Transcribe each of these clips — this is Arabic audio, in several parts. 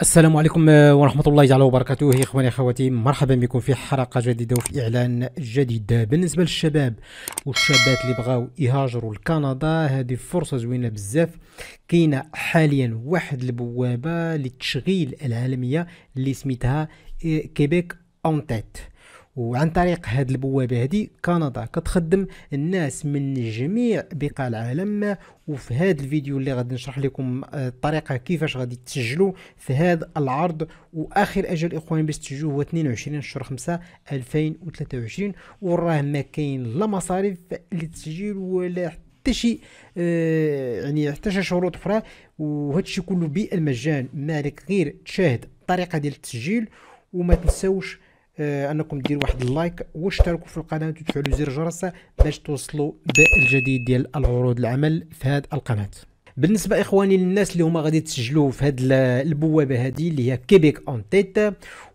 السلام عليكم آه، ورحمة الله تعالى وبركاته إخواني أخواتي مرحبا بكم في حلقة جديدة وفي إعلان جديد بالنسبة للشباب والشابات اللي بغاو يهاجروا لكندا هذه فرصة زوينة بزاف كاينة حاليا واحد البوابة للتشغيل العالمية اللي سميتها كيبيك أون تيت وعن طريق هذه البوابه هذه كندا كتخدم الناس من جميع بقاع العالم وفي هذا الفيديو اللي غادي نشرح لكم آه، الطريقه كيفاش غادي تسجلوا في هذا العرض واخر اجل اخواني باش تسجلوا هو 22 شهر 5 2023 وراه ما كاين لا مصاريف للتسجيل ولا حتى شي آه يعني حتى شي شروط اخرى وهذا الشيء كله بالمجان مالك غير تشاهد الطريقه ديال التسجيل وما تنساوش آه، انكم ديروا واحد اللايك واشتركوا في القناه وتفعلوا زر الجرس باش توصلوا بالجديد ديال العروض العمل في هذه القناه بالنسبه اخواني للناس اللي هما غادي تسجلوا في هاد البوابه هذه اللي هي كيبيك اون تيت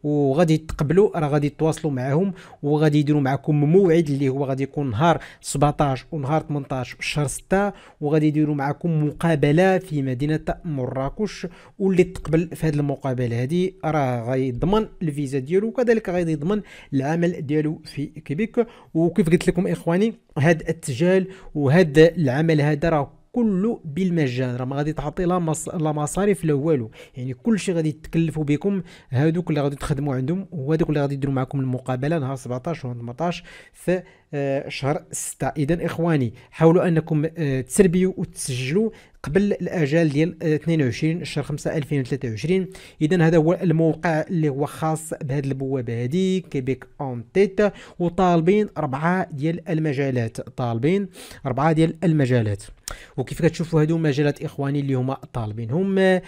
وغادي تقبلوا راه غادي تواصلوا معاهم وغادي يديروا معكم موعد اللي هو غادي يكون نهار 17 ونهار 18 شهر 6 وغادي يديروا معكم مقابله في مدينه مراكش واللي تقبل في هذه المقابله هذه راه غيضمن الفيزا ديالو وكذلك غادي يضمن العمل ديالو في كيبيك وكيف قلت لكم اخواني هاد التجال وهاد العمل هذا راه كله بالمجان راه ما غادي تعطي لا مص... لا مصاريف لا والو يعني كلشي غادي تكلفوا بكم هادوك اللي غادي تخدموا عندهم وهذوك اللي غادي يديروا معكم المقابله نهار 17 و 18 في آه، شهر 6 اذا اخواني حاولوا انكم آه، تسربيو وتسجلوا قبل الاجال ديال 22 آه، شهر 5 2023 اذا هذا هو الموقع اللي هو خاص بهذه البوابه هذه كيبيك اون تيت وطالبين اربعه ديال المجالات طالبين اربعه ديال المجالات وكيف كتشوفوا هادو مجالات اخواني اللي هما طالبين هم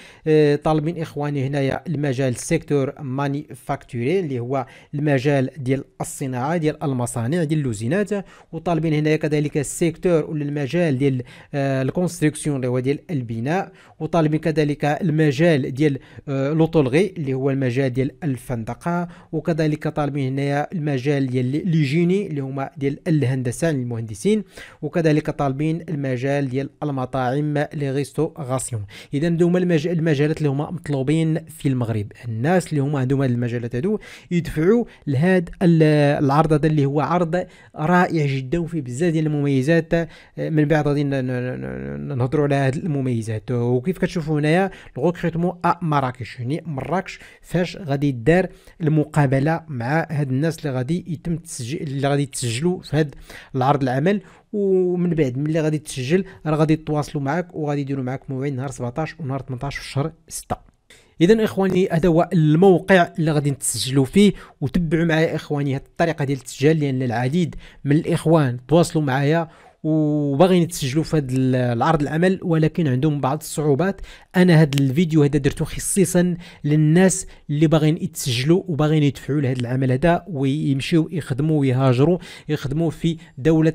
طالبين اخواني هنايا المجال سيكتور مانيفاكتوري اللي هو المجال ديال الصناعه ديال المصانع ديال اللوزينه البنات وطالبين هنايا كذلك السيكتور ولا المجال ديال آه، الكونستركسيون اللي هو ديال البناء وطالبين كذلك المجال ديال آه، لوطولغي اللي هو المجال ديال الفندقه وكذلك طالبين هنايا المجال ديال لي جيني اللي هما ديال الهندسه المهندسين وكذلك طالبين المجال ديال المطاعم لي ريستوراسيون اذا هما المجالات اللي هما مطلوبين في المغرب الناس اللي هما عندهم هاد المجالات هادو يدفعوا لهاد العرض هذا اللي هو عرض رائع جدا وفيه بزاف ديال المميزات آه، من بعد غادي نهضروا على هذه المميزات وكيف كتشوفوا هنايا لوكريتمون ا مراكش يعني مراكش فاش غادي دار المقابله مع هاد الناس اللي غادي يتم التسجيل اللي غادي تسجلوا في هاد العرض العمل ومن بعد ملي غادي تسجل راه غادي يتواصلوا معك وغادي يديروا معك موعد نهار 17 ونهار 18 في شهر 6 اذا اخواني هذا هو الموقع اللي غادي تسجلوا فيه وتبعوا معايا اخواني هذه الطريقه ديال التسجيل لان العديد من الاخوان تواصلوا معايا وباغيين يتسجلوا في هذا العرض العمل ولكن عندهم بعض الصعوبات انا هذا الفيديو هذا درته خصيصا للناس اللي باغيين يتسجلوا وباغيين يدفعوا لهذا العمل هذا ويمشيو يخدموا ويهاجروا يخدموا في دوله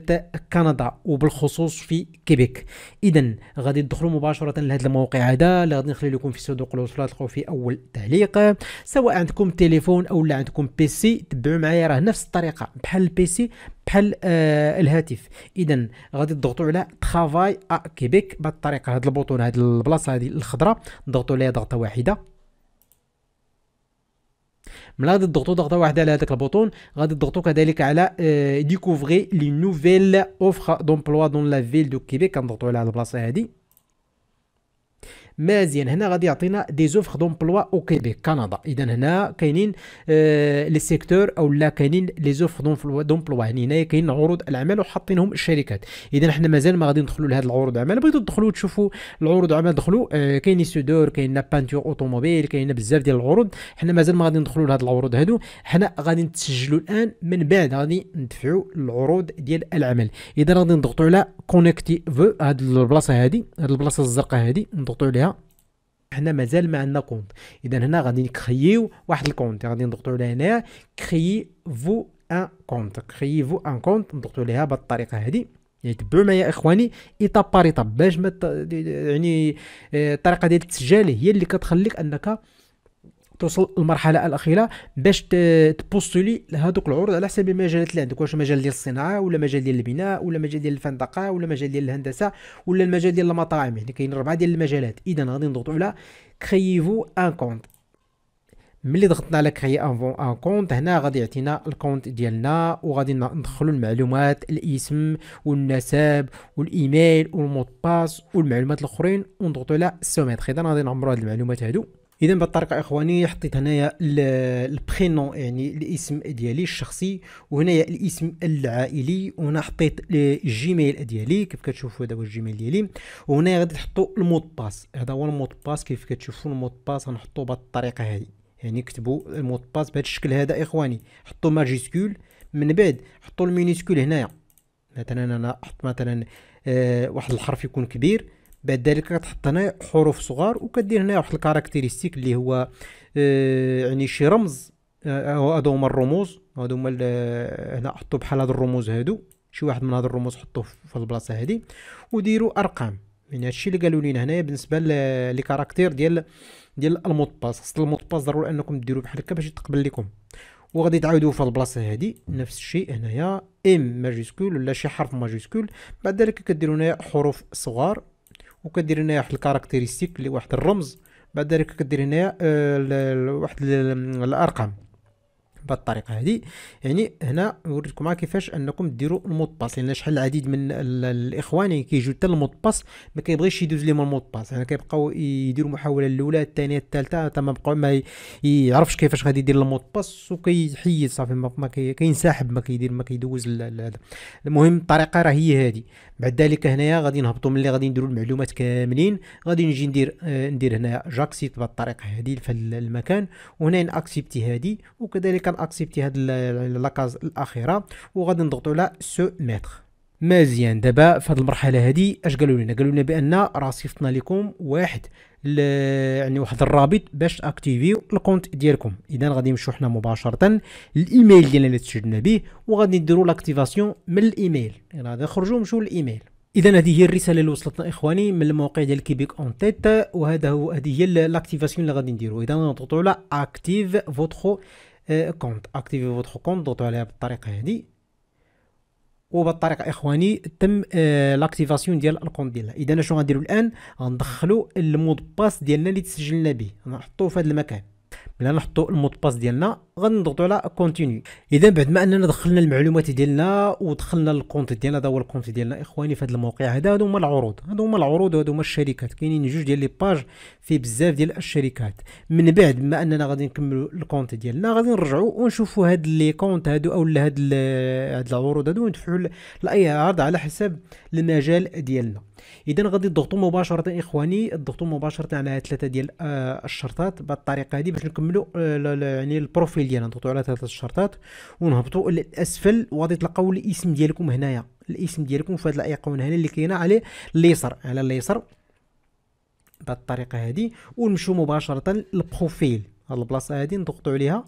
كندا وبالخصوص في كيبيك اذا غادي تدخلوا مباشره لهذا الموقع هذا اللي غادي نخلي لكم في صندوق الوصفه تلقوا في اول تعليق سواء عندكم تليفون او لا عندكم بيسي تبعوا معايا راه نفس الطريقه بحال البيسي بحال آه الهاتف اذا غادي تضغطوا على ترافاي ا كيبيك بهذه الطريقه هذا البوطون هذه البلاصه هذه الخضراء نضغطوا عليها ضغطه واحده ملي غادي تضغطوا ضغطه واحده على هذاك البوطون غادي تضغطوا كذلك على ديكوفري لي نوفيل اوفر دومبلوا دون لا فيل دو كيبيك كنضغطوا على هذه البلاصه هذه مزيان هنا غادي يعطينا دي زوفر دومبلوا او كيبيك كندا اذا هنا كاينين لي آه، سيكتور او لا كاينين لي زوفر دومبلوا يعني هنايا كاين عروض الاعمال وحاطينهم الشركات اذا حنا مازال ما غادي ندخلوا لهاد العروض العمل بغيتو تدخلوا تشوفوا العروض العمل دخلوا كاين كاين سودور كاين بانتور اوتوموبيل كاين بزاف ديال العروض حنا مازال ما غادي ندخلوا لهاد العروض هادو حنا غادي نتسجلوا الان من بعد غادي ندفعوا العروض ديال العمل اذا غادي نضغطوا على كونيكتي فو هاد البلاصه هادي هاد البلاصه الزرقاء هادي نضغطوا عليها حنا مازال ما عندنا كونت اذا هنا غادي نكرييو واحد الكونت غادي نضغطوا على هنا كري فو ان كونت كري فو ان كونت نضغطوا عليها بهذه الطريقه هذه يعني تبعوا معايا اخواني ايطاب بار ايطاب باش ما يعني آه، الطريقه ديال التسجيل هي اللي كتخليك انك توصل للمرحله الاخيره باش تبوستولي لهذوك العروض على حسب المجالات اللي عندك واش مجال ديال الصناعه ولا مجال ديال البناء ولا مجال ديال الفندقه ولا مجال ديال الهندسه ولا المجال ديال المطاعم يعني كاين ربعه ديال المجالات اذا غادي نضغطو على كرييفو ان كونت ملي ضغطنا على كري ان كونت هنا غادي يعطينا الكونت ديالنا وغادي ندخلوا المعلومات الاسم والنسب والايميل والمود باس والمعلومات الاخرين ونضغطوا على سوميتخ اذا غادي نعمروا هاد المعلومات هادو اذا بالطريقه اخواني حطيت هنايا البرينون يعني الاسم ديالي الشخصي وهنايا الاسم العائلي وهنا حطيت الجيميل ديالي كيف كتشوفوا هذا هو الجيميل ديالي وهنا غادي تحطوا المود باس هذا هو المود باس كيف كتشوفوا المود باس غنحطوه بهذه الطريقه هذه يعني كتبوا المود باس بهذا الشكل هذا اخواني حطوا ماجيسكول من بعد حطوا المينيسكول هنايا مثلا انا حط مثلا آه واحد الحرف يكون كبير بعد ذلك كتحط هنا حروف صغار وكدير هنا واحد الكاركتيريستيك اللي هو آه يعني شي رمز آه هادو هما الرموز هادو هما آه، هنا حطوا بحال هاد الرموز هادو شي واحد من هاد الرموز حطوه في البلاصه هادي وديروا ارقام يعني هادشي اللي قالوا لينا هنايا بالنسبه لي كاركتير ديال ديال المود باس خص المود باس ضروري انكم ديروا بحال هكا باش يتقبل لكم وغادي تعاودوا في البلاصه هادي نفس الشيء هنايا ام ماجيسكول ولا شي حرف ماجيسكول بعد ذلك كديروا هنا حروف صغار وكدير هنايا واحد الكاركتيريستيك اللي واحد الرمز بعد ذلك كدير هنايا آه، واحد الارقام بهذه الطريقه هذه يعني هنا نوريكم كيفاش انكم ديروا المود باس لان يعني شحال العديد من الاخوان يعني كيجيو حتى المود باس ما كيبغيش يدوز لهم المود باس يعني كيبقاو يديروا محاوله الاولى الثانيه الثالثه حتى ما بقاو ما يعرفش كيفاش غادي يدير المود باس وكيحيد صافي ما كينسحب ما كيدير ما كيدوز المهم الطريقه راه هي هذه بعد ذلك هنايا غادي نهبطوا ملي غادي نديروا المعلومات كاملين غادي نجي ندير آه، ندير هنا جاكسيت بهذه الطريقه هذه في المكان وهنا ناكسبتي هذه وكذلك ناكسبتي هذه لاكاز الاخيره وغادي نضغطوا على سو ميتر مزيان دابا في هذه المرحله هذه اش قالوا لنا قالوا لنا بان راه صيفطنا لكم واحد يعني واحد الرابط باش اكتيفيو الكونت ديالكم اذا غادي نمشيو حنا مباشره الايميل ديالنا اللي تسجلنا به وغادي نديروا لاكتيفاسيون من الايميل يعني غادي نخرجوا نمشيو للايميل اذا هذه هي الرساله اللي وصلتنا اخواني من الموقع ديال كيبيك اون تيت وهذا هو هذه هي لاكتيفاسيون اللي غادي نديرو اذا نضغطوا على اكتيف فوتخو آه، كونت اكتيفي فوتخو كونت ضغطوا عليها بالطريقه هذه وبالطريقه اخواني تم آه لاكتيفاسيون ديال الكون ديالها اذا شنو غنديروا الان غندخلوا المود باس ديالنا اللي تسجلنا به غنحطوه في هذا المكان بلا نحطوا المود باس ديالنا غنضغطوا على كونتينيو اذا بعد ما اننا دخلنا المعلومات ديالنا ودخلنا الكونت ديالنا هذا هو الكونت ديالنا اخواني في هذا الموقع هذا هادو هما العروض هادو هما العروض وهذو هما الشركات كاينين جوج ديال لي باج في بزاف ديال الشركات من بعد ما اننا غادي نكملوا الكونت ديالنا غادي نرجعوا ونشوفوا هاد لي كونت هادو او هاد هاد العروض هادو وندفعوا لاي عرض على حسب المجال ديالنا اذا غادي تضغطوا مباشره اخواني تضغطوا مباشره على ثلاثه ديال آه، الشرطات بهذه الطريقه هذه باش نكملوا آه، يعني البروفيل ديالها نضغطوا على ثلاثه الشرطات ونهبطوا للاسفل وغادي تلقاو الاسم ديالكم هنايا الاسم ديالكم في هاد الايقونه هنا اللي كاينه على اليسر على اليسر بهذه الطريقه هذه ونمشيو مباشره للبروفيل هاد البلاصه هذه نضغطوا عليها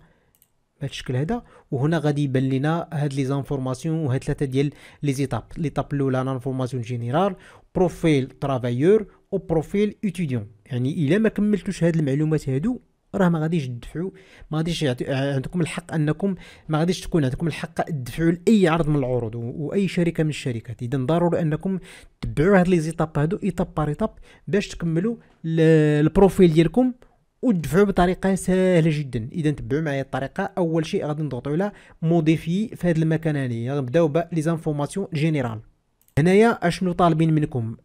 بهذا الشكل هذا وهنا غادي يبان لنا هاد لي زانفورماسيون وهاد ثلاثه ديال لي زيتاب ليتاب الاولى لانفورماسيون جينيرال بروفيل ترافايور وبروفيل اتيديون يعني الا ما كملتوش هاد المعلومات هادو راه ما غاديش تدفعوا ما غاديش آه، عندكم الحق انكم ما غاديش تكون عندكم الحق تدفعوا لاي عرض من العروض واي شركه من الشركات اذا ضروري انكم تبعوا هاد لي زيتاب هادو ايتاب بار ايتاب باش تكملوا البروفيل ديالكم وتدفعوا بطريقه سهله جدا اذا تبعوا معايا الطريقه اول شيء غادي نضغطوا على موديفي في هذا المكان هاني غنبداو بلي زانفورماسيون جينيرال هنايا اشنو طالبين منكم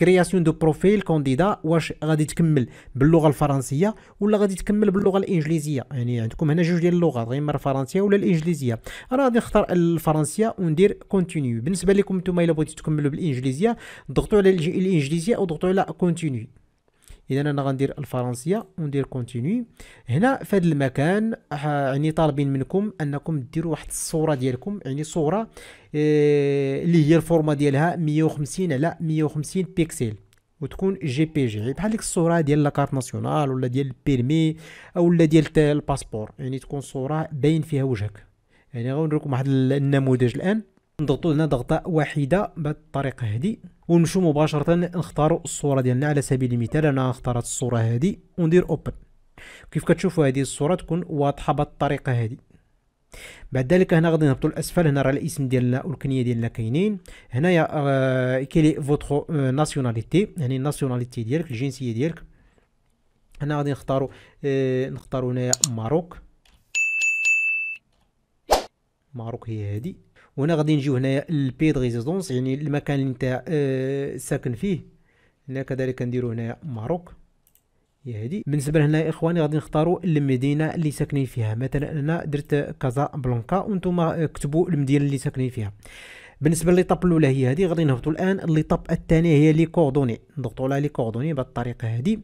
كرياسيون دو بروفيل كونديدا واش غادي تكمل باللغه الفرنسيه ولا غادي تكمل باللغه الانجليزيه يعني عندكم هنا جوج ديال اللغات غير الفرنسيه ولا الانجليزيه انا غادي نختار الفرنسيه وندير كونتينيو بالنسبه لكم نتوما الا بغيتو تكملوا بالانجليزيه ضغطوا على الانجليزيه وضغطوا على كونتينيو اذا انا غندير الفرنسيه وندير كونتينيو هنا في هذا المكان يعني طالبين منكم انكم ديروا واحد الصوره ديالكم يعني صوره آه، اللي هي الفورما ديالها 150 على 150 بيكسل وتكون جي بي جي يعني بحال ديك الصوره ديال لاكارت ناسيونال ولا ديال البيرمي اولا ديال الباسبور يعني تكون صوره باين فيها وجهك يعني غنوريكم واحد النموذج الان نضغطوا هنا ضغطه واحده بهذا الطريقه هذه ونمشوا مباشره نختاروا الصوره ديالنا على سبيل المثال انا اختارت الصوره هذه وندير اوبن كيف كتشوفوا هذه الصوره تكون واضحه بهذه الطريقه هذه بعد ذلك هنا غادي نهبطوا الاسفل هنا راه الاسم ديالنا والكنيه ديالنا كاينين هنايا كيلي فوتخو ناسيوناليتي يعني الناسيوناليتي ديالك الجنسيه ديالك هنا غادي نختاروا آه، نختاروا هنايا ماروك ماروك هي هذه وهنا غادي نجيو هنايا البيد ريزيدونس يعني المكان اللي نتاع آه ساكن فيه هنا كذلك نديرو هنايا ماروك هي هادي بالنسبه لهنا يا اخواني غادي نختاروا المدينه اللي ساكنين فيها مثلا انا درت كازا بلانكا وانتم كتبوا المدينه اللي ساكنين فيها بالنسبه طاب الاولى هي هذه غادي نهبطوا الان ليطاب الثانيه هي لي كوردوني نضغطوا على لي كوردوني بهذه الطريقه هذه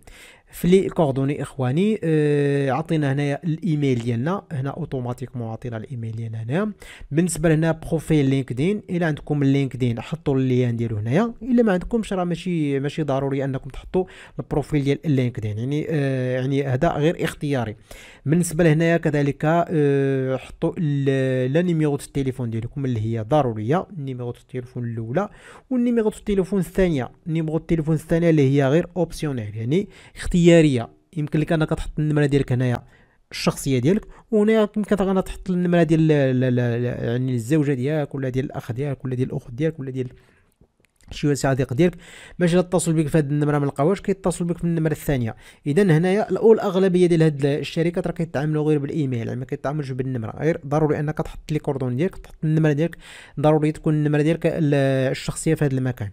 في لي كوردوني اخواني آه عطينا هنايا الايميل ديالنا هنا اوتوماتيكمون عطينا الايميل ديالنا هنا بالنسبه لهنا بروفيل لينكدين الا عندكم اللينكدين حطوا اللين ديالو هنايا الا ما عندكمش راه ماشي ماشي ضروري انكم تحطوا البروفيل ديال اللينكدين يعني آه يعني هذا غير اختياري بالنسبه لهنايا كذلك آه، حطوا لا نيميرو التليفون ديالكم اللي هي ضروريه نيميرو التليفون الاولى والنيميرو التليفون الثانيه نيميرو التليفون الثانيه اللي هي غير اوبسيونيل يعني اختياريه يمكن لك انك تحط النمره ديالك هنايا الشخصيه ديالك وهنا يمكن انا تحط النمره ديال يعني الزوجه ديالك ولا ديال الاخ ديالك ولا ديال الاخت ديالك ولا ديال شي صديق ديالك باش يتصل بك في هذه النمره ما لقاوهاش كيتصل بك من النمره الثانيه اذا هنايا الاغلبيه ديال هاد الشركات راه كيتعاملوا غير بالايميل يعني ما كيتعاملوش بالنمره غير ضروري انك تحط لي كوردون ديالك تحط النمره ديالك ضروري تكون النمره ديالك الشخصيه في هذا المكان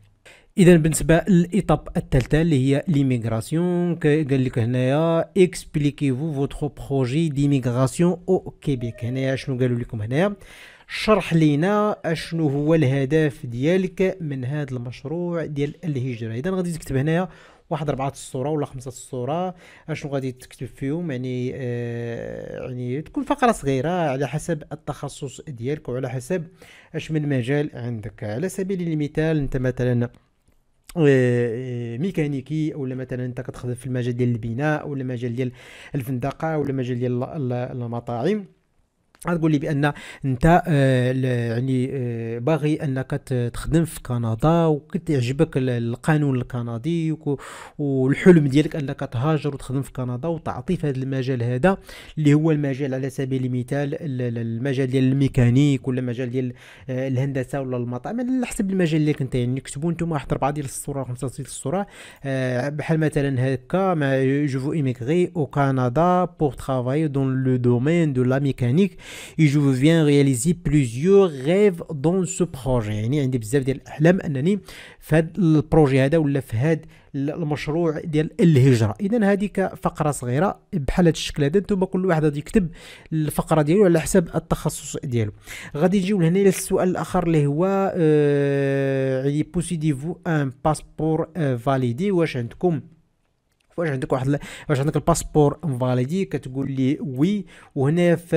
اذا بالنسبه للايطاب الثالثه اللي هي ليميغراسيون قال لك هنايا اكسبليكيفو فوتر بروجي ديميغراسيون او كيبيك هنايا شنو قالوا لكم هنايا شرح لينا اشنو هو الهدف ديالك من هذا المشروع ديال الهجره اذا غادي تكتب هنايا واحد ربعة الصوره ولا خمسة الصوره اشنو غادي تكتب فيهم يعني آه يعني تكون فقره صغيره على حسب التخصص ديالك وعلى حسب اش من مجال عندك على سبيل المثال انت مثلا آه، آه، ميكانيكي ولا مثلا انت كتخدم في المجال ديال البناء ولا مجال ديال الفندقه ولا مجال ديال المطاعم تقول لي بان انت آه، يعني آه، باغي انك تخدم في كندا وكتعجبك القانون الكندي والحلم ديالك انك تهاجر وتخدم في كندا وتعطي في هذا المجال هذا اللي هو المجال على سبيل المثال المجال ديال الميكانيك ولا المجال ديال آه، الهندسه ولا المطاعم على حسب المجال اللي كنت يعني كتبوا نتوما واحد اربعه ديال الصوره خمسه ديال الصوره بحال مثلا هكا مع جو فو ايميغري او كندا بور ترافاي دون لو دومين دو لا ميكانيك et je viens réaliser plusieurs rêves dans ce projet يعني عندي بزاف ديال الاحلام انني في هذا البروجي هذا ولا في هذا المشروع ديال الهجره اذا هذيك فقره صغيره بحال هذا الشكل هذا نتوما كل واحد غادي يكتب الفقره ديالو على حسب التخصص ديالو غادي نجيو لهنا للسؤال الاخر اللي هو اي بوسيديفو ان باسبور فاليدي واش عندكم واش عندك واحد واش عندك الباسبور انفاليدي كتقول لي وي وهنا في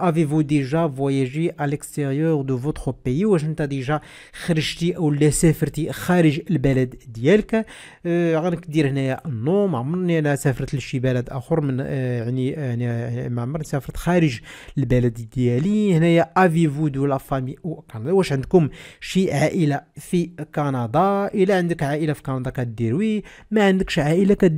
افي فو ديجا فواياجي ا ليكستيريور دو فوتر بيي واش انت ديجا خرجتي ولا سافرتي خارج البلد ديالك آه، غادي دير هنايا نو ما عمرني انا سافرت لشي بلد اخر من آه، يعني آه، يعني ما عمرني سافرت خارج البلد ديالي هنايا افي فو دو لا فامي او كندا واش عندكم شي عائله في كندا الا عندك عائله في كندا كدير وي ما عندكش عائله كدير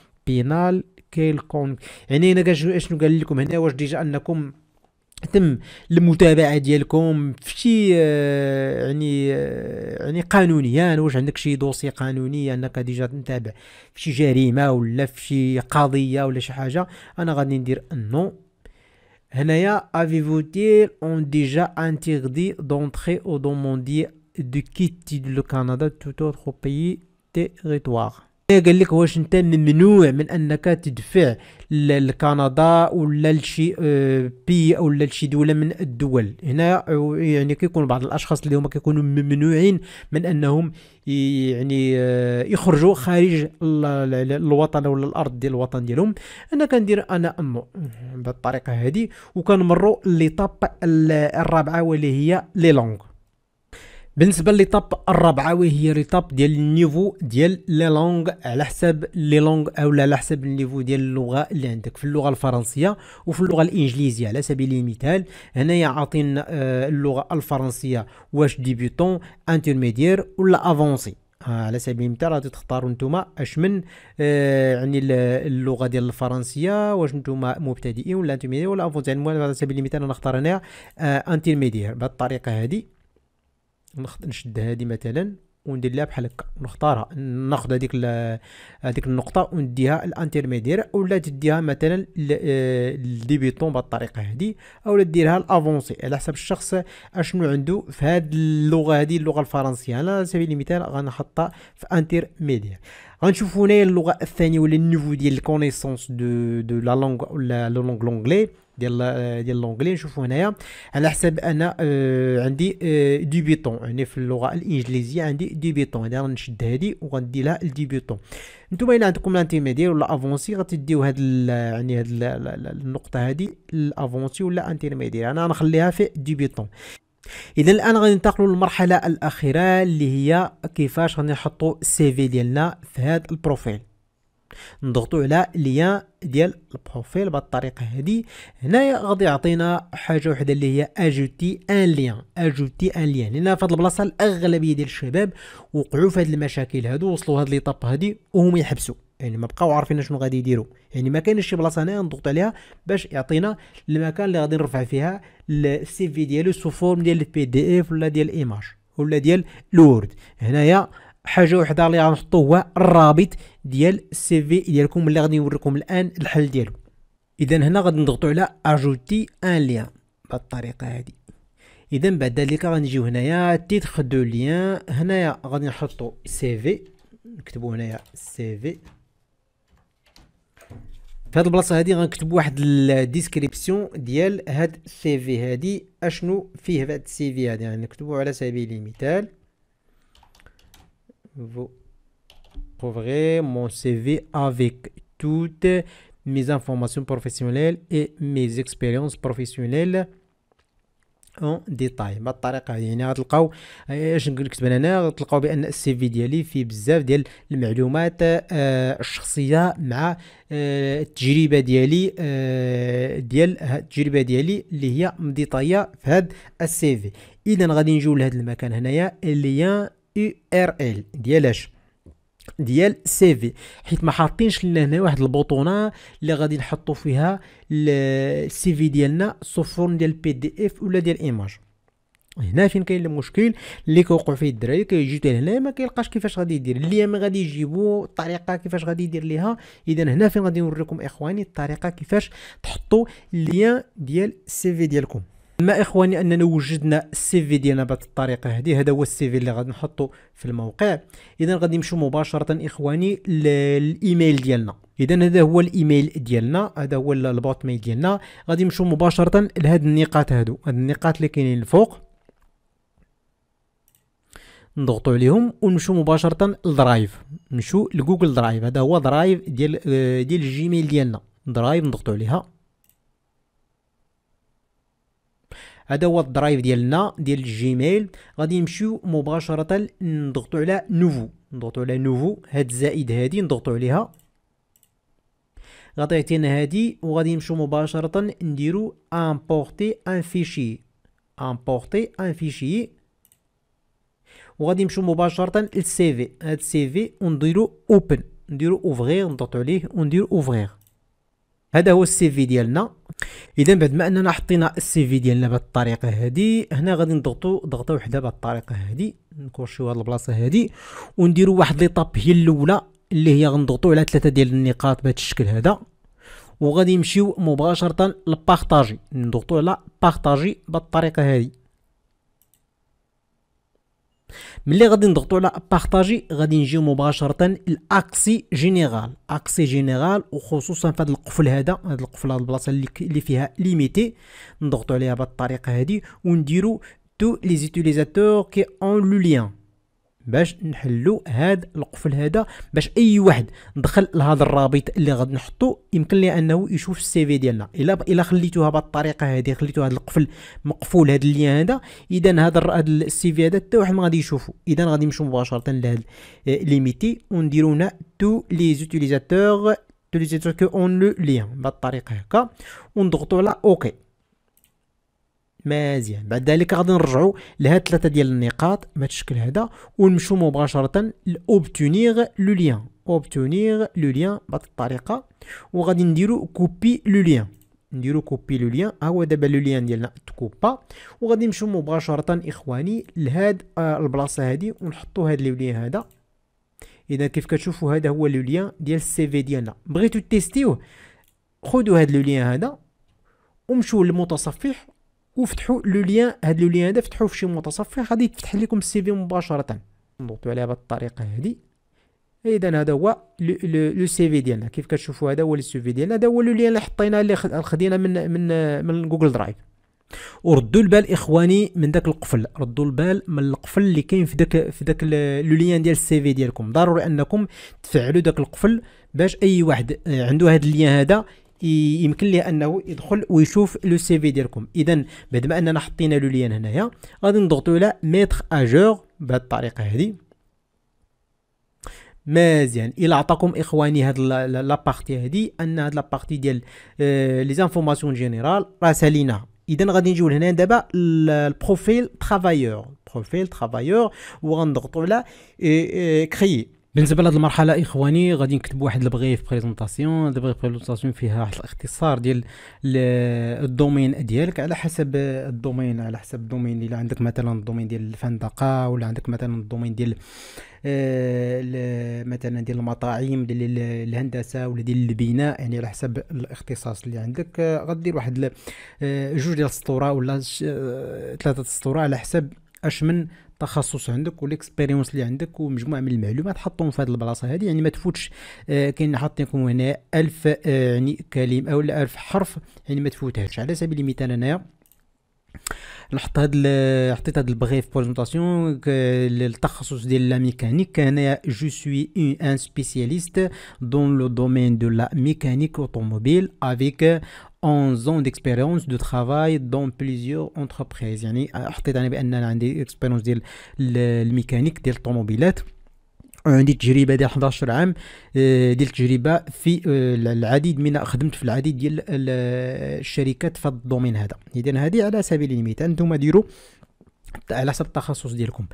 بينال كيلكونك يعني انا اشنو قال لكم هنا واش ديجا انكم تم المتابعه ديالكم فشي شي آه، يعني آه، يعني قانونيا يعني واش عندك شي دوسي قانوني انك ديجا تنتابع فشي جريمه ولا فشي قضيه ولا شي حاجه انا غادي ندير نو هنايا افي افيفوتيل اون ديجا انتيغدي دونتري او دوموندي دو كيتي دو كندا توت اوتر بيي تيريتوار قال لك واش انت ممنوع من انك تدفع لكندا ولا لشي آه، بي ولا لشي دوله من الدول هنا يعني كيكون بعض الاشخاص اللي هما كيكونوا ممنوعين من انهم يعني آه، يخرجوا خارج الوطن ولا الارض ديال الوطن ديالهم انا كندير انا امو بالطريقه هذه وكنمروا ليطاب الرابعه واللي هي لي لونغ بالنسبه ليطاب الرابعه وهي ليطاب ديال النيفو ديال لي لونغ على حساب لي لونغ او على حساب النيفو ديال اللغه اللي عندك في اللغه الفرنسيه وفي اللغه الانجليزيه على سبيل المثال هنايا عاطين آه، اللغه الفرنسيه واش ديبيتون انترميدير ولا افونسي آه، على سبيل المثال غادي تختاروا نتوما اش من آه يعني اللغه ديال الفرنسيه واش نتوما مبتدئين ولا انترميدير ولا افونسي يعني على سبيل المثال انا نختار هنا آه انترميديير بهذه الطريقه هذه نخد نشد هادي مثلا وندير لها بحال هكا نختارها ناخذ هذيك هذيك النقطه ونديها الانترميدير اولا تديها مثلا آه، للديبيتون بهاد الطريقه هادي اولا ديرها الافونسي على حسب الشخص اشنو عنده في هذه اللغه هادي اللغه الفرنسيه على سبيل المثال غنحطها في انترميدير غنشوف هنايا اللغه الثانيه ولا النيفو ديال الكونيسونس دو دو لا لونغ ولا لونغ لونغلي ديال ديال لونجلي نشوفوا هنايا على حساب انا آه عندي آه ديبيتون هنا في اللغه الانجليزيه عندي ديبيتون هنا غنشد هادي وغندي لها الديبيتون نتوما الى عندكم لانتيميدير ولا افونسي غتديو هاد يعني هاد النقطه هادي الافونسي ولا انتيميدير انا غنخليها في ديبيتون اذا الان غادي ننتقلوا للمرحله الاخيره اللي هي كيفاش غادي نحطوا السي في ديالنا في هذا البروفيل نضغطوا على ليان ديال البروفيل بهذه الطريقه هذه هنايا غادي يعطينا حاجه وحده اللي هي اجوتي ان ليان اجوتي ان ليان لان في هذه البلاصه الاغلبيه ديال الشباب وقعوا في هذه المشاكل هذو وصلوا هذه ليطاب هذه وهم يحبسوا يعني ما بقاو عارفين شنو غادي يديروا يعني ما كاينش شي بلاصه هنايا نضغط عليها باش يعطينا المكان اللي غادي نرفع فيها السي في ديالو سو فورم ديال البي دي اف ولا ديال ايماج ولا ديال الوورد هنايا حاجه وحده اللي غنحطو هو الرابط ديال السي في ديالكم اللي غادي نوريكم الان الحل ديالو اذا هنا غادي نضغطوا على اجوتي ان ليان بهذه الطريقه هذه اذا بعد ذلك غنجيو هنايا تيتخ دو ليان هنايا غادي نحطو سي في نكتبو هنايا سي في في هاد البلاصه هادي غنكتب واحد الديسكريبسيون ديال هاد السي في هادي اشنو فيه هاد السي في هادي غنكتبو يعني على سبيل المثال vous trouverez mon CV avec toutes mes informations professionnelles et mes expériences professionnelles اون ديتاي بهاد الطريقه يعني غتلقاو اش نقول لك انا غتلقاو بان السي في ديالي فيه بزاف ديال المعلومات آه، الشخصيه مع آه، التجربه ديالي آه، ديال التجربه ديالي اللي هي مديطايه في هذا السي في اذا غادي نجيو لهذا المكان هنايا ليان يو ار ال ديال اش ديال سي في حيت ما حاطينش لنا هنا واحد البوطونه اللي غادي نحطو فيها السي في ديالنا صفر ديال بي دي اف ولا ديال ايماج هنا فين كاين المشكل اللي كيوقع فيه الدراري حتى هنا ما كيلقاش كيفاش غادي يدير اللي ما غادي يجيبو الطريقه كيفاش غادي يدير ليها اذا هنا فين غادي نوريكم اخواني الطريقه كيفاش تحطوا اللي ديال السي في ديالكم اما اخواني اننا وجدنا السي في ديالنا بهذه الطريقه هذه هذا هو السي في اللي غادي نحطو في الموقع اذا غادي نمشيو مباشره اخواني للايميل ديالنا اذا هذا هو الايميل ديالنا هذا هو البوت ميل ديالنا غادي نمشيو مباشره لهاد النقاط هادو هاد النقاط اللي كاينين الفوق نضغطوا عليهم ونمشيو مباشره لدرايف نمشيو لجوجل درايف هذا هو درايف ديال آه، ديال الجيميل ديالنا درايف نضغطوا عليها هذا هو الدرايف ديالنا ديال الجيميل غادي نمشيو مباشره نضغطوا على نوفو نضغطوا على نوفو هاد الزائد هادي نضغطوا عليها غادي يعطينا هادي وغادي نمشيو مباشره نديرو امبورتي ان فيشي امبورتي ان فيشي وغادي نمشيو مباشره للسي في هاد السي في ونديرو اوبن نديرو اوفغير نضغطو عليه ونديرو اوفغير هذا هو السي في ديالنا اذا بعد ما اننا حطينا السي في ديالنا بهذه الطريقه هذه هنا غادي نضغطوا ضغطه وحده بهذه الطريقه هذه نكورشيو هذه البلاصه هذه ونديروا واحد ليطاب هي الاولى اللي هي غنضغطوا على ثلاثه ديال النقاط بهذا الشكل هذا وغادي نمشيو مباشره لبارطاجي نضغطوا على بارطاجي بهذه الطريقه هذه ملي غادي نضغطوا على بارطاجي غادي نجيو مباشره لاكسي جينيرال اكسي جينيرال وخصوصا في هذا القفل هذا القفل هذا البلاصه اللي فيها ليميتي نضغطوا عليها بهذه الطريقه هذه ونديروا تو لي زوتيليزاتور كي اون لو ليان باش نحلو هاد القفل هذا باش اي واحد دخل لهذا الرابط اللي غادي نحطو يمكن ليه انه يشوف السي في ديالنا الا الا خليتوها بهذه الطريقه هذه خليتو هذا القفل مقفول هذا اللين هذا اذا هذا هذا السي في هذا حتى واحد ما غادي يشوفو اذا غادي نمشيو مباشره لهاد ليميتي ونديرو هنا تو لي زوتيليزاتور تو لي زوتيليزاتور كو اون لو ليان بهذه الطريقه هكا ونضغطو على اوكي مزيان بعد ذلك غادي نرجعوا لهاد ثلاثه ديال النقاط بهذا الشكل هذا ونمشوا مباشره لاوبتونيغ لو ليان اوبتونيغ لو ليان بهذه الطريقه وغادي نديرو كوبي لو ليان نديرو كوبي لو ليان ها هو دابا لو ليان ديالنا تكوبا وغادي نمشوا مباشره اخواني لهاد آه، البلاصه هادي ونحطوا هاد لو ليان هذا اذا كيف كتشوفوا هذا هو لو ليان ديال السي في ديالنا بغيتو تيستيوه خذوا هاد لو ليان هذا ومشوا للمتصفح وفتحوا لو ليان هاد لو ليان هذا فتحوه في شي متصفح غادي يتفتح لكم السي في مباشره نضغطوا عليه بهذه الطريقه هذه اذا هذا هو لو سي في ديالنا كيف كتشوفوا هذا هو لو سي في ديالنا هذا هو لو ليان اللي حطيناه اللي خدينا من من من جوجل درايف وردوا البال اخواني من داك القفل ردوا البال من القفل اللي كاين في داك في داك لو ليان ديال السي في ديالكم ضروري انكم تفعلوا داك القفل باش اي واحد آه، عنده هذا الليان هذا يمكن ليه انه يدخل ويشوف لو سي في ديالكم اذا بعد ما اننا حطينا لو ليان هنايا غادي نضغطوا على ميتر اجور بهذه الطريقه هذه مزيان الا عطاكم اخواني هاد بارتي هادي ان هاد بارتي ديال لي زانفورماسيون جينيرال راه سالينا اذا غادي نجيو لهنا دابا البروفيل ترافايور بروفيل ترافايور وغنضغطوا على كريي آه، آه، بالنسبه لهاد المرحله اخواني غادي نكتب واحد البغيف بريزونطاسيون البغيف بريزونطاسيون فيها واحد الاختصار ديال الدومين ديالك على حسب الدومين على حسب الدومين الا عندك مثلا الدومين ديال الفندقه ولا عندك مثلا الدومين ديال آه، مثلا ديال المطاعم ديال الهندسه ولا ديال البناء يعني على حسب الاختصاص اللي عندك آه، غدير واحد آه، جوج ديال السطوره ولا ثلاثه السطوره على حسب اش من التخصص عندك والاكسبيريونس اللي عندك ومجموعه من المعلومات حطهم في هذه البلاصه هذه يعني ما تفوتش آه، كاين حاطينكم هنا ألف آه، يعني كلمه او ألف حرف يعني ما تفوتهاش على سبيل المثال انايا نحط هاد حطيت هاد البغي في بريزونطاسيون للتخصص ديال لا ميكانيك انايا جو سوي ان سبيسياليست دون لو دومين دو لا ميكانيك اوتوموبيل افيك 11 ans ديكسبيريونس دو ترافاي دون بليزيور اونتربريز يعني حطيت انا بان انا عندي اكسبيرونس ديال الميكانيك ديال الطوموبيلات عندي تجربه ديال 11 عام آه، ديال التجربه في آه، العديد من خدمت في العديد ديال الشركات في هذا الدومين هذا اذا هذه على سبيل المثال نتوما ديروا على حسب التخصص ديالكم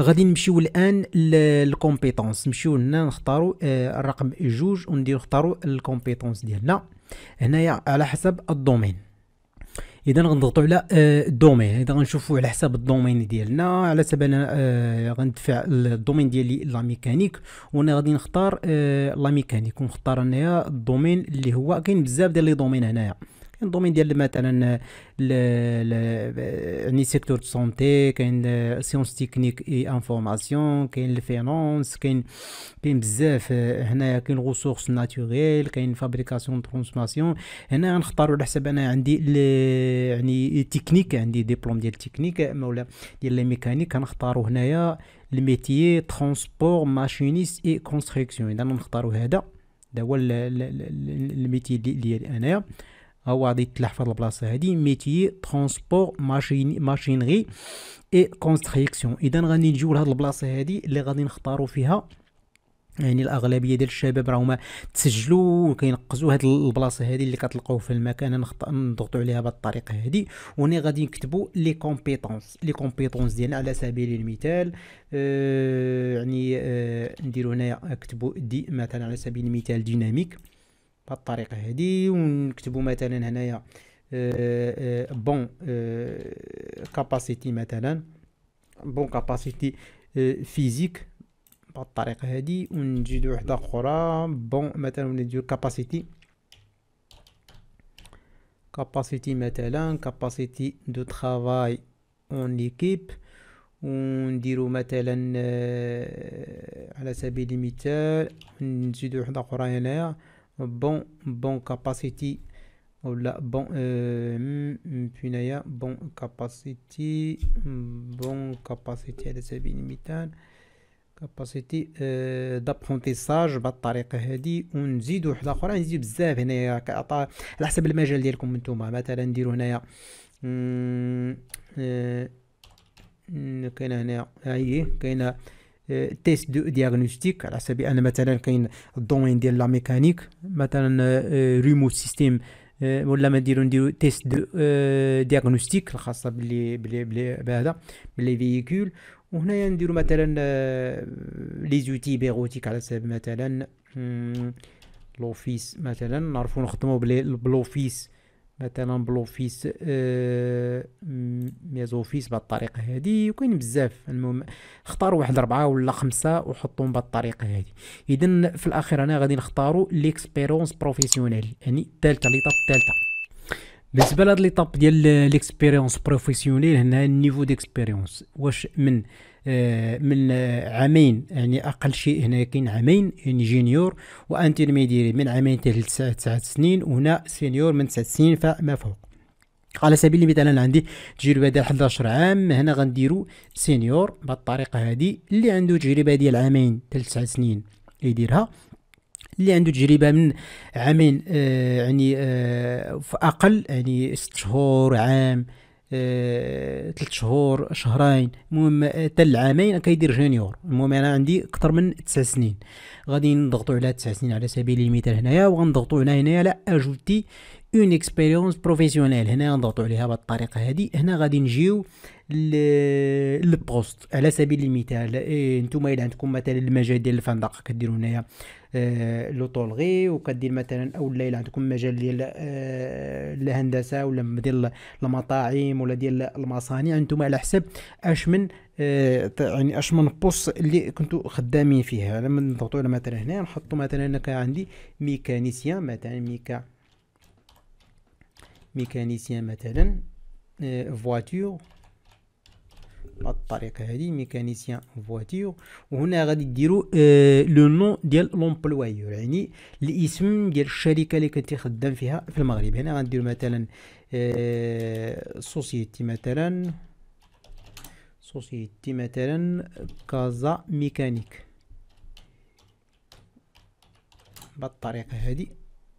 غادي نمشيو الان للكومبيتونس نمشيو هنا نختاروا آه، الرقم جوج ونديرو نختاروا الكومبيتونس ديالنا هنايا على حسب الدومين اذا غنضغطوا على آه، الدومين اذا غنشوفوا على حساب الدومين ديالنا على حسب انا آه، غندفع الدومين ديالي لا ميكانيك وانا غادي نختار لا ميكانيك ونختار انايا الدومين اللي هو كاين بزاف ديال لي دومين هنايا كاين دومين ديال مثلا يعني سيكتور دو سونتي كاين سيونس تكنيك اي انفورماسيون كاين الفينونس كاين كاين بزاف هنايا كاين غوسورس ناتوريل كاين فابريكاسيون ترانسفورماسيون هنا غنختاروا على حسب انا عندي يعني تكنيك عندي ديبلوم ديال تكنيك ولا ديال لي ميكانيك غنختاروا هنايا الميتيي ترونسبور ماشينيست اي كونستركسيون اذا نختاروا هذا هذا هو الميتي ديالي انايا هو غادي هاد البلاصه هادي ميتي ترونسبور ماشين ماشينري اي كونستركسيون اذا غادي نجيو لهاد البلاصه هادي اللي غادي نختاروا فيها يعني الاغلبيه ديال الشباب راهما تسجلوا وكينقزوا هاد البلاصه هادي اللي كتلقاوه في المكان انا نضغطوا عليها بهذه الطريقه هادي وني غادي نكتبوا لي كومبيتونس لي كومبيتونس ديالنا على سبيل المثال آه يعني آه نديروا هنايا نكتبوا دي مثلا على سبيل المثال ديناميك بهذه الطريقه هذه ونكتبوا مثلا هنايا بون آه، كاباسيتي آه، آه، مثلا بون كاباسيتي فيزيك بهذه الطريقه هذه ونجد وحده اخرى بون مثلا نديرو كاباسيتي كاباسيتي مثلا كاباسيتي دو ترافاي اون ليكيب ونديرو مثلا على سبيل المثال نزيدو وحده اخرى هنايا بون بون كاباسيتي ولا بون بنايا بون كاباسيتي بون كاباسيتي على سبيل المثال كاباسيتي دابرونتيساج بالطريقه هادي ونزيد وحده اخرى نزيد بزاف هنايا كعطا على حسب المجال ديالكم نتوما مثلا نديرو هنايا كاينه هنا هي كاينه تيست دو دياغنوستيك على سبيل ان مثلا كاين الدومين ديال لا ميكانيك مثلا ريموت آه، سيستيم آه، آه، ولا ما نديرو نديرو تيست دو دياغنوستيك الخاصه باللي باللي بهذا باللي فييكول وهنايا نديرو مثلا لي زوتي بيغوتيك على سبيل مثلا لوفيس مثلا نعرفو نخدمو بلوفيس مثلا بلوفيس آه ميزوفيس اوفيس بهاد الطريقه هادي وكاين بزاف المهم اختاروا واحد ربعه ولا خمسه وحطوهم بهاد الطريقه هادي اذا في الاخير انا غادي نختاروا ليكسبيرونس بروفيسيونيل يعني الثالثه ليطاب الثالثه بالنسبه لهاد ليطاب ديال ليكسبيريونس بروفيسيونيل هنا النيفو ديكسبيريونس واش من آه، من عامين يعني اقل شيء هنا كاين عامين انجينيور يعني جينيور وانترميديري من عامين حتى تسعة سنين وهنا سينيور من تسعة سنين فما فوق على سبيل المثال انا عندي تجربه ديال 11 عام هنا غنديرو سينيور بالطريقه هذه اللي عنده تجربه ديال عامين حتى لتسع سنين يديرها اللي عنده تجربه من عامين آه يعني آه في اقل يعني 6 شهور عام ثلاث آه، شهور شهرين المهم حتى آه، العامين كيدير جونيور المهم انا عندي اكثر من تسع سنين غادي نضغطوا على تسع سنين على سبيل المثال هنايا وغنضغطوا هنا هنايا على اجوتي اون اكسبيريونس بروفيسيونيل هنا غنضغطوا عليها بهذه الطريقه هذه هنا غادي نجيو البوست على سبيل المثال إيه، انتم الا عندكم مثلا المجال ديال الفندق كديروا هنايا آه، لوطولغي وكدير مثلا او الا عندكم مجال ديال آه، الهندسه ولا ديال المطاعم ولا ديال المصانع انتم على حسب اش من آه، يعني اش من بوست اللي كنتو خدامين فيها لما نضغطوا على مثلا هنا نحطوا مثلا انا عندي ميكانيسيان مثلا ميكا ميكانيسيان مثلا فواتور بهاد الطريقه هذه ميكانيسيان فواتير وهنا غادي ديروا اه لو نون ديال لومبلويور يعني الاسم ديال الشركه اللي كنتي خدام فيها في المغرب هنا غندير مثلا اه سوسيتي مثلا سوسيتي مثلا كازا ميكانيك بهاد الطريقه هذه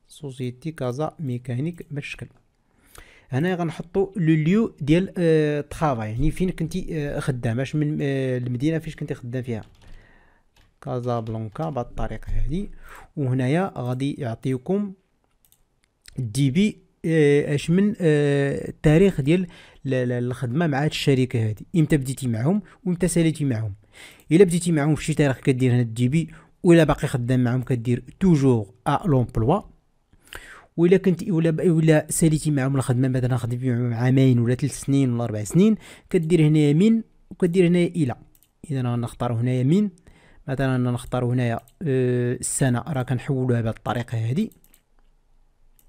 سوسيتي كازا ميكانيك بالشكل هنا غنحطوا لو ليو ديال اه يعني فين كنتي اه, آه، خدام آه، اش من اه المدينه فاش كنتي خدام فيها كازابلانكا بهاد الطريقه هادي وهنايا غادي يعطيكم دي بي اش من التاريخ ديال الخدمه مع هاد الشركه هادي امتى بديتي معهم وامتى ساليتي معهم الا بديتي معهم شي تاريخ كدير هنا الدي بي ولا باقي خدام معهم كدير توجور ا لومبلوا ولا كنت ولا ولا ساليتي معهم الخدمه مثلا خدمت معهم عامين ولا ثلاث سنين ولا اربع سنين كدير هنايا من وكدير هنايا الى اذا غنختار هنايا من مثلا نختار هنايا آه، السنه راه كنحولوها بهذه الطريقه هذه بهذا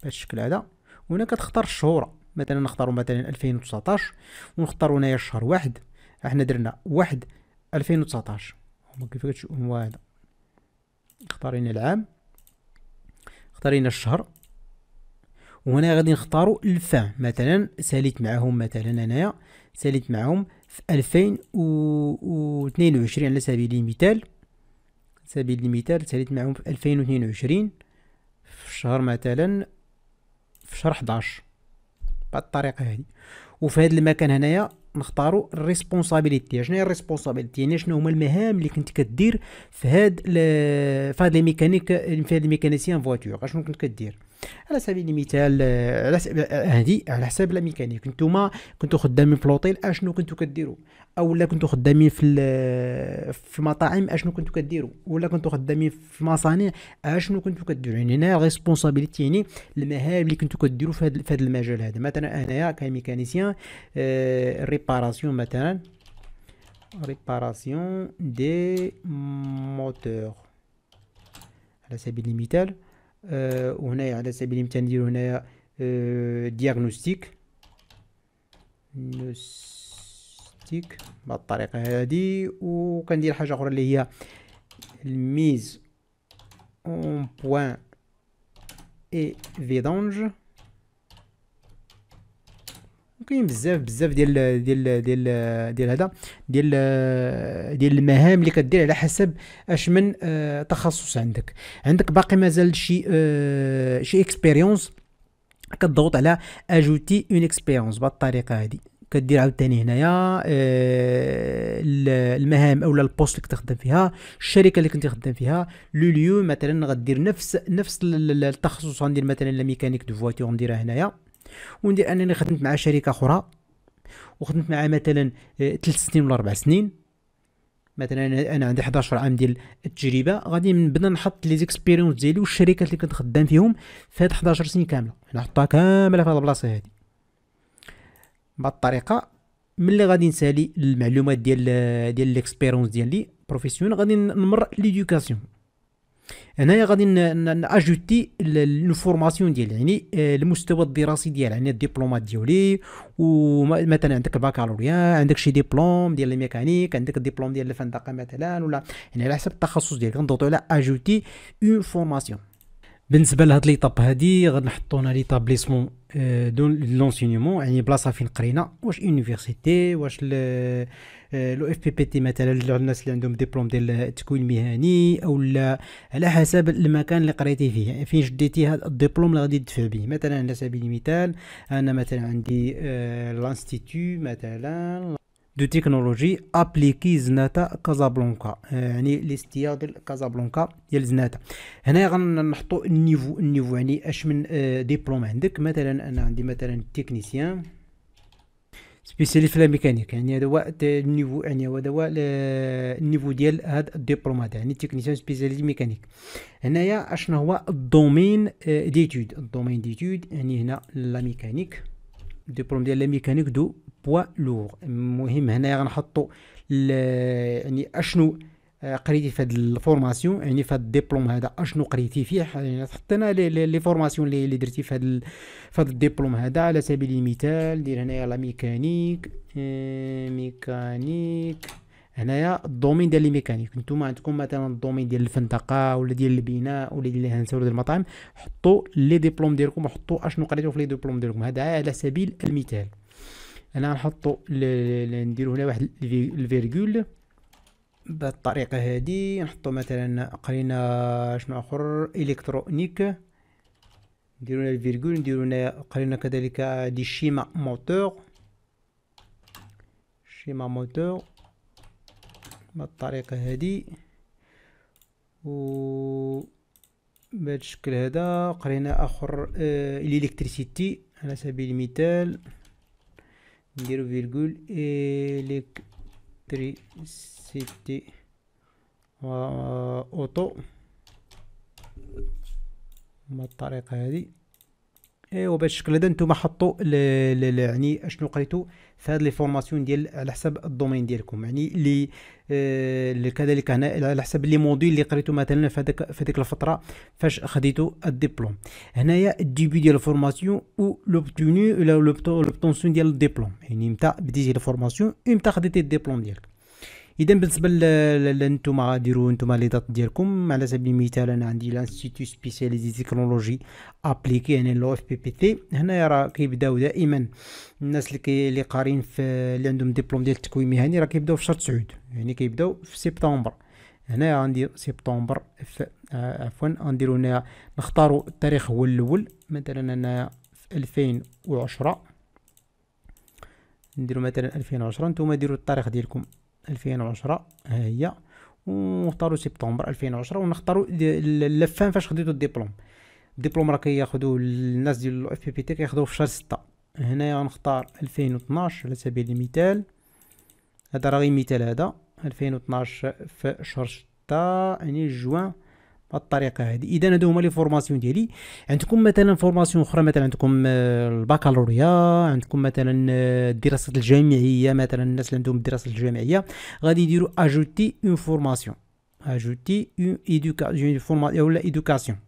الشكل هذا وهنا كتختار الشهور مثلا نختاروا مثلا 2019 ونختاروا هنايا الشهر واحد احنا درنا واحد 2019 هما كيف كتشوفوا هو هذا اختارينا العام اختارينا الشهر وهنا غادي نختاروا الفان مثلا ساليت معاهم مثلا انايا ساليت معاهم في 2022 على سبيل المثال سبيل المثال ساليت معاهم في 2022 في الشهر مثلا في شهر 11 بهاد الطريقه هذه وفي هذا المكان هنايا نختاروا الريسبونسابيلتي شنو هي الريسبونسابيلتي يعني شنو هما المهام اللي كنت كدير في هاد في هاد لي ميكانيك في هاد الميكانيسيان فواتور شنو كنت كدير على سبيل المثال آه، على آه، هذه على حساب الميكانيك نتوما كنتو خدامين في لوطيل اشنو كنتو كديروا او لا كنتو خدامين في آه، في المطاعم اشنو كنتو كديروا ولا كنتو خدامين في المصانع اشنو كنتو كديروا يعني هنا ريسبونسابيلتي يعني المهام اللي كنتو كديروا في هذا المجال هذا مثلا انايا كميكانيسيان ريباراسيون مثلا ريباراسيون دي موتور على سبيل المثال آه، وهنايا على سبيل المثال نديرو هنايا دياغنوستيك نوستيك هادي هذه وكندير حاجه اخرى اللي هي الميز اون بوان اي فيدونج كاين بزاف بزاف ديال ديال ديال ديال هذا ديال ديال المهام اللي كدير على حسب اش من آه، تخصص عندك عندك باقي مازال شي آه، شي اكسبيريونس كضغط على اجوتي اون اكسبيريونس بهذه الطريقه هذه كدير عاوتاني هنايا آه، المهام اولا البوست اللي كنت فيها الشركه اللي كنت خدام فيها لو ليو مثلا غدير نفس نفس التخصص غندير مثلا لا ميكانيك دو فواتور نديرها هنايا وندير انني خدمت مع شركه اخرى وخدمت معها مثلا ثلاث آه، سنين ولا اربع سنين مثلا انا عندي 11 عام ديال التجربه غادي نبدا نحط لي زيكسبيريونس ديالي والشركات اللي كنت خدام فيهم في هاد 11 سنين كامله نحطها كامله في هاد البلاصه هادي بهاد الطريقه ملي غادي نسالي المعلومات ديال آه، ديال ليكسبيريونس ديالي بروفيسيونيل غادي نمر ليدوكاسيون هنايا غادي ناجوتي الفورماسيون ديالي يعني آه، المستوى الدراسي ديالي يعني الدبلومات ديالي ومثلا عندك الباكالوريا عندك شي ديبلوم ديال الميكانيك عندك الدبلوم ديال الفندقه مثلا ولا يعني على حسب التخصص ديالك نضغطو على اجوتي اون فورماسيون بالنسبه لهاد ليطاب هادي غنحطو هنا ليطابليسمون آه، دون لونسينيومون يعني بلاصه فين قرينا واش يونيفرسيتي واش لو اف بي بي تي مثلا للناس اللي عندهم ديبلوم ديال التكوين المهني او لا على حسب المكان اللي قريتي فيه فين شديتي هذا الدبلوم اللي غادي تدفع به مثلا على سبيل المثال انا مثلا عندي آه، لانستيتو مثلا دو تكنولوجي ابليكي زناتا كازابلانكا آه، يعني الاستيار ديال كازابلانكا ديال زناتا هنا غنحطو النيفو النيفو يعني اش من آه، ديبلوم عندك مثلا انا عندي مثلا تكنيسيان سبيسيالي في الميكانيك يعني هذا هو النيفو يعني هذا هو النيفو ديال هاد الدبلوم هذا يعني تكنيسيان سبيسيالي ميكانيك هنايا اشنا هو الدومين ديتود الدومين ديتود يعني هنا لا ميكانيك الدبلوم ديال لا ميكانيك دو بوا لور المهم هنايا غنحطو يعني اشنو آه، قريتي في هاد الفورماسيون يعني في هاد الدبلوم هذا اشنو قريتي فيه يعني حطينا لي فورماسيون اللي درتي في هاد في هاد الدبلوم هذا على سبيل المثال دير هنايا لا ميكانيك آه، ميكانيك هنايا الدومين ديال الميكانيك نتوما عندكم مثلا الدومين ديال الفندقه ولا ديال البناء ولا ديال الهندسه ولا ديال المطاعم حطوا لي ديبلوم ديالكم وحطوا اشنو قريتو في لي ديبلوم ديالكم هذا على سبيل المثال انا غنحطو نديرو هنا واحد الفيرغول بهاد الطريقه هادي نحطو مثلا قرينا شنو اخر الكترونيك نديرو لنا الفيرغول نديرو لنا قرينا كذلك دي شيما موتور شيما موتور بهاد الطريقه هادي و بهاد الشكل هذا قرينا اخر آه الالكتريسيتي على سبيل المثال نديرو فيرغول الكترونيك 3 سيتي اوتو بالطريقه هذه ايوا بالشكل هذا نتوما حطوا يعني اشنو قريتوا في هاد لي فورماسيون ديال على حساب الدومين ديالكم يعني اللي آه كذلك هنا على حساب لي موديل اللي قريتو مثلا في هذاك في هذيك الفتره فاش خديتو الدبلوم هنايا الديبي ديال الفورماسيون او لوبتوني ولا لوبتونسيون ديال الدبلوم يعني متى بديتي الفورماسيون ومتى خديتي الدبلوم ديالك اذا بالنسبه لانتم غاديروا انتم لي دات ديالكم على سبيل المثال انا عندي لانستيتو سبيسياليزي تكنولوجي ابليكي يعني لو اف بي بي تي هنايا راه كيبداو دائما الناس اللي اللي قارين في اللي عندهم دبلوم ديال التكوين المهني راه كيبداو في شهر 9 يعني كيبداو في سبتمبر هنا عندي سبتمبر في آه، عفوا غنديرو هنا نختاروا التاريخ هو الاول مثلا انا في 2010 نديرو مثلا 2010 نتوما ديروا التاريخ ديالكم 2010 ها هي ونختاروا سبتمبر 2010 ونختاروا اللفان فاش خديتو الدبلوم الدبلوم راه كياخذوه الناس ديال الاف بي بي تي كياخذوه في شهر 6 هنايا غنختار 2012 على سبيل المثال هذا راه غير مثال هذا 2012 في شهر 6 يعني جوان بهذه الطريقه هذه اذا هادو هما لي فورماسيون ديالي عندكم مثلا فورماسيون اخرى مثلا عندكم الباكالوريا عندكم مثلا الدراسات الجامعيه مثلا الناس اللي عندهم الدراسات الجامعيه غادي يديروا اجوتي اون فورماسيون اجوتي اون ايدوكاسيون ولا ايدوكاسيون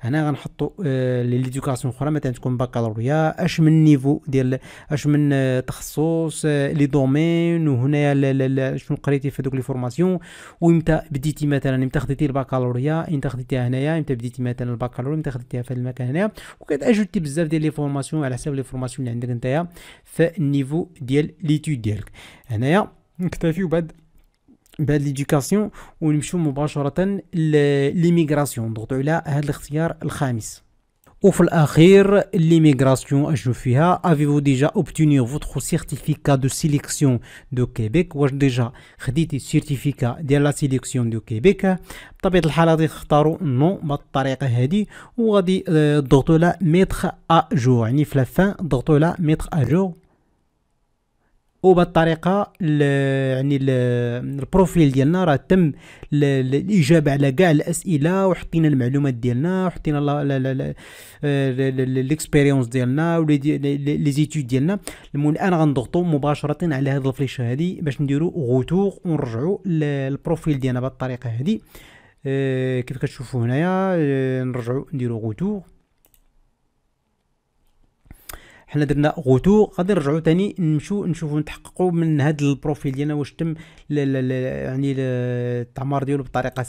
هنا غنحطوا آه، لي ليدوكاسيون اخرى مثلا تكون بكالوريا اش من نيفو ديال اش من تخصص آه، لي دومين وهنايا شنو قريتي في دوك لي فورماسيون وامتى بديتي مثلا امتى خديتي البكالوريا امتى خديتيها هنايا امتى بديتي مثلا البكالوريا امتى خديتيها في المكان هنايا وكتاجوتي بزاف ديال لي فورماسيون على حساب لي فورماسيون اللي عندك نتايا في النيفو ديال ليتود ديالك هنايا نكتفيو بعد بهاد ليديوكاسيون ونمشيو مباشره ليميغراسيون نضغطو على هاد الاختيار الخامس وفي الاخير ليميغراسيون اشنو فيها افيفو ديجا اوبتوني فوتر سيرتيفيكا دو سيليكسيون دو كيبيك واش ديجا خديتي سيرتيفيكا ديال لا سيليكسيون دو كيبيك بطبيعه الحال غادي تختاروا نو بالطريقه هادي وغادي تضغطوا آه، على ميتر ا جو يعني في لافان تضغطوا على ميتر ا جو وبالطريقه يعني البروفيل ديالنا راه تم الاجابه على كاع الاسئله وحطينا المعلومات ديالنا وحطينا ليكسبيريونس ديالنا لي زيتود ديالنا المهم الان غنضغطوا مباشره على هذا الفليشه هذه باش نديروا غوتور ونرجعوا للبروفيل ديالنا بالطريقه هذه آه، كيف كتشوفوا هنايا آه، نرجعوا نديروا غوتور حنا درنا غوتو غادي نرجعو تاني نمشيو نشوفو نتحققو من هاد البروفيل ديالنا واش تم يعني التعمار ديالو بطريقه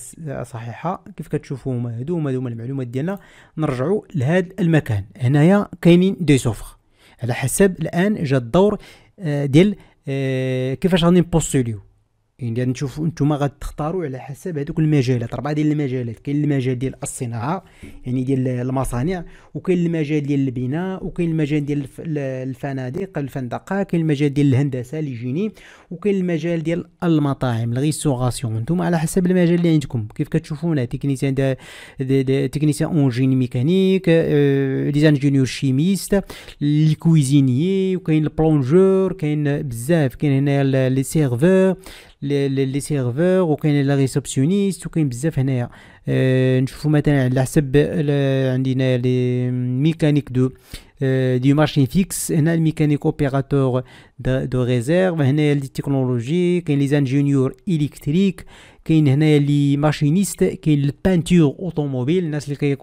صحيحه كيف كتشوفو هما هادو هما هما المعلومات ديالنا نرجعو لهاد المكان هنايا كاينين دي سوفر على حسب الان جا الدور آه، ديال آه، كيفاش غادي نبوستوليو يعني نشوف نتوما غتختاروا على حسب هذوك المجالات اربعه ديال المجالات كاين المجال ديال الصناعه يعني ديال المصانع وكاين المجال ديال البناء وكاين المجال ديال الفنادق الفندقه كاين المجال ديال الهندسه الجيني وكاين المجال ديال المطاعم الريستوراسيون نتوما على حسب المجال اللي عندكم كيف كتشوفونا تكنيسيان تكنيسيان اون جيني ميكانيك ليزانجينيور آه، شيميست لي كويزينيي وكاين البلونجور كاين بزاف كاين هنايا لي سيرفور les serveurs ou qui est la réceptionniste ou qui est nous avons maintenant les mécaniques de du machine fixe les mécaniques opérateurs de réserve les technologiques les ingénieurs électriques les machinistes les peintures automobiles les le qui est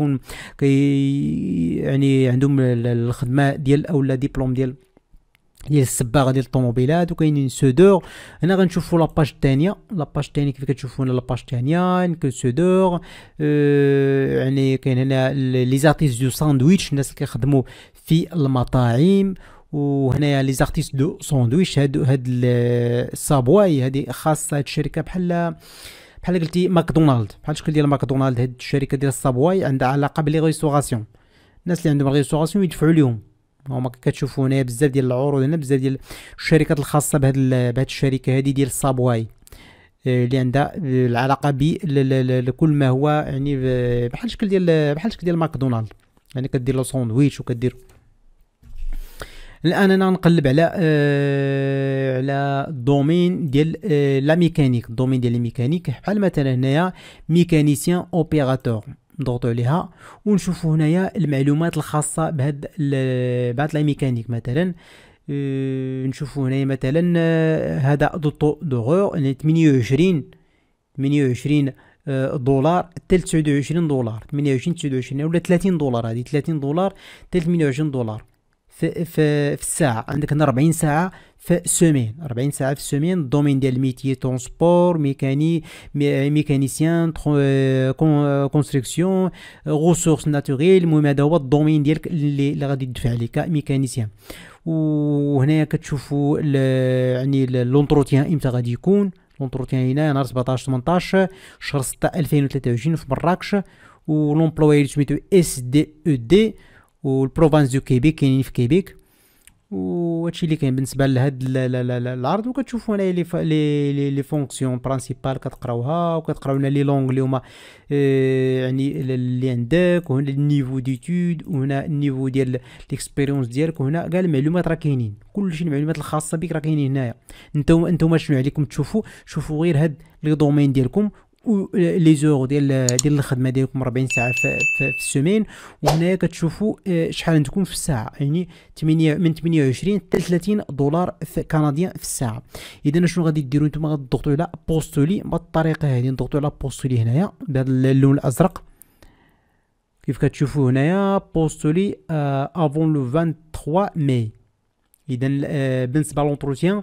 qui est ديال السباغه ديال الطوموبيلات وكاينين سودور هنا غنشوفوا لاباج الثانيه لاباج الثانيه كيف كتشوفوا هنا لاباج الثانيه كاين سودور أه يعني كاين هنا لي زارتيس دو ساندويتش الناس اللي كيخدموا في المطاعم وهنايا لي زارتيس دو ساندويتش هاد هاد الصابواي هادي خاصه هاد الشركه بحال بحال قلتي ماكدونالد بحال الشكل ديال ماكدونالد هاد الشركه ديال الصابواي عندها علاقه بلي ريستوراسيون الناس اللي عندهم ريستوراسيون يدفعوا لهم هما كتشوفوا هنايا بزاف ديال العروض هنا بزاف ديال الشركات الخاصه بهاد بهاد الشركه هذه ديال صابواي آه، اللي عندها العلاقه بكل ما هو يعني بحال الشكل ديال بحال الشكل ديال ماكدونالد يعني كدير لو ساندويتش وكدير الان انا نقلب على آه على الدومين ديال آه لا ميكانيك الدومين ديال الميكانيك بحال مثلا هنايا ميكانيسيان اوبيراتور نضغطوا عليها ونشوفوا هنايا المعلومات الخاصه بهاد بهاد ميكانيك مثلا آه، نشوفوا هنايا مثلا آه، هذا دو طو دوغور يعني 28 28 آه، دولار حتى 29 دولار 28 29 ولا 30 دولار هذه 30 دولار حتى 28 دولار في في, في الساعه عندك هنا 40 ساعه في سومين 40 ساعه في السومين الدومين ديال الميتي ترونسبور ميكاني ميكانيسيان كونستركسيون غوسورس ناتوريل المهم هذا هو الدومين ديالك اللي, اللي غادي تدفع عليه كميكانيسيان وهنايا كتشوفوا يعني لونتروتيان امتى غادي يكون لونتروتيان هنا نهار 17 18 شهر 6 2023 في مراكش ولومبلوي سميتو اس دي او دي والبروفانس دو كيبيك كاينين في كيبيك وهادشي اللي كاين بالنسبه لهاد العرض وكتشوفوا هنايا لي لي لي فونكسيون برينسيبال كتقراوها وكتقراو لنا لي لونغ اللي هما آه، يعني اللي عندك وهنا النيفو ديتود وهنا النيفو ديال ليكسبيريونس ديالك وهنا كاع المعلومات راه كاينين كلشي المعلومات الخاصه بك راه كاينين هنايا نتوما انتم شنو عليكم تشوفوا شوفوا غير هاد لي دومين ديالكم لي زور ديال ديال الخدمه ديالكم 40 ساعه في, في, في السيمين وهنايا كتشوفوا آه، شحال عندكم في الساعه يعني 8 من 28 حتى 30 دولار في كنديان في الساعه اذا شنو غادي ديروا نتوما غتضغطوا على بوستولي بالطريقه هذه نضغطوا على بوستولي هنايا بهذا اللون الازرق كيف كتشوفوا هنايا بوستولي افون لو 23 ماي اذا آه، بالنسبه لونتروتيان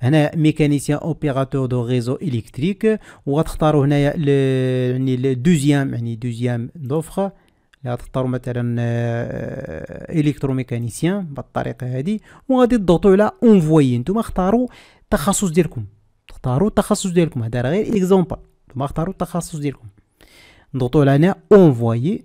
هنا ميكانيسيان اوبيراتور دو ريزو الكتريك وغتختاروا هنايا يعني الدوزيام يعني دوزيام دوفخ لا تختاروا مثلا آه، الكتروميكانيسيان بالطريقه هذه وغادي تضغطوا على اونفوي نتوما اختاروا التخصص ديالكم تختاروا التخصص ديالكم هذا راه غير اكزومبل نتوما اختاروا التخصص ديالكم نضغطوا على هنا اونفوي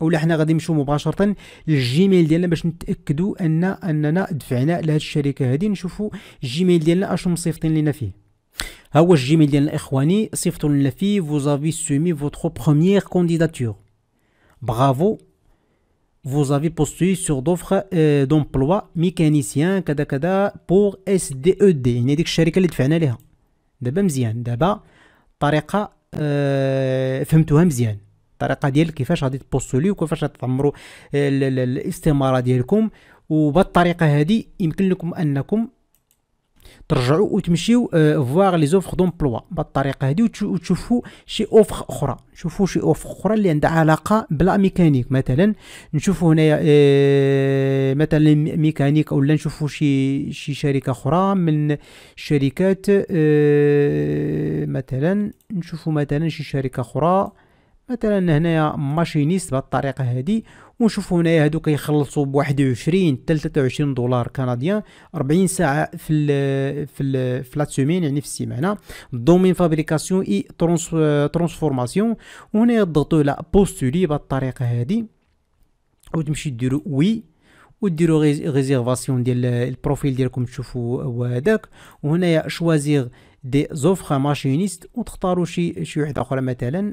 ولا حنا غادي نمشيو مباشره للجيميل ديالنا باش نتاكدوا ان اننا دفعنا لهاد الشركه هادي نشوفوا الجيميل ديالنا اشنو مصيفطين لنا فيه ها هو الجيميل ديالنا اخواني صيفطوا لنا فيه فوزافي سومي soumis votre première برافو bravo vous avez postulé sur d'offres euh, d'emploi mécanicien كذا كذا pour SDED يعني ديك الشركه اللي دفعنا لها دابا مزيان دابا طريقه فهمتوها مزيان الطريقه ديال كيفاش غادي تبوستوا وكيفاش تعمروا الاستماره ديالكم وبالطريقه هذه يمكن لكم انكم ترجعوا وتمشيو فواغ لي زوفر دومبلوا بالطريقه هذه وتشوفوا شي اوفر اخرى شوفوا شي اوفر اخرى اللي عندها علاقه بلا ميكانيك مثلا نشوفوا هنايا اه مثلا ميكانيك ولا نشوفوا شي شي شركه اخرى من الشركات اه مثلا نشوفوا مثلا شي شركه اخرى مثلا هنايا ماشينيست الطريقه هذه ونشوفوا هنايا هادو كيخلصوا ب 21 23 دولار كنديان 40 ساعه في الـ في الـ في لا سيمين يعني في السيمانه دومين فابريكاسيون اي ترانس ترانسفورماسيون وهنا يضغطوا على بوستولي الطريقه هذه وتمشي ديروا وي وديروا ريزيرفاسيون ديال البروفيل ديالكم تشوفوا هو هذاك وهنايا شوازيغ دي زوفر ماشينيست وتختاروا شي شي وحده اخرى مثلا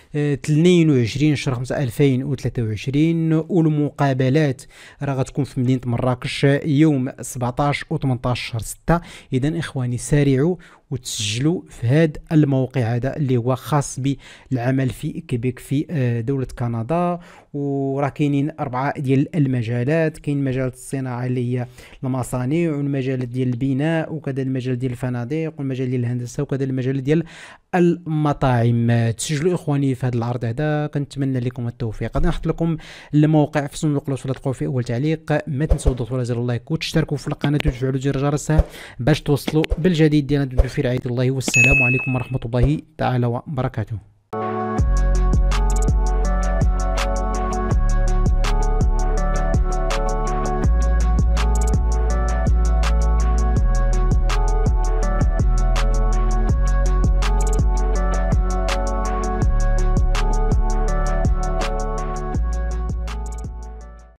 22 شهر 5 2023 والمقابلات راه غتكون في مدينه مراكش يوم 17 و 18 شهر 6 اذا اخواني سارعوا وتسجلوا في هذا الموقع هذا اللي هو خاص بالعمل في كيبيك في آه، دولة كندا وراه كاينين أربعة ديال المجالات كاين مجال الصناعة اللي هي المصانع والمجال ديال البناء وكذا المجال ديال الفنادق والمجال ديال الهندسة وكذا المجال ديال المطاعم تسجلوا اخواني في هذا العرض هذا كنتمنى لكم التوفيق غادي نحط لكم الموقع في صندوق الوصف اللي تلقاو فيه اول تعليق ما تنسوا تضغطوا على زر اللايك وتشتركوا في القناه وتفعلوا زر الجرس باش توصلوا بالجديد ديالنا في رعايه الله والسلام عليكم ورحمه الله تعالى وبركاته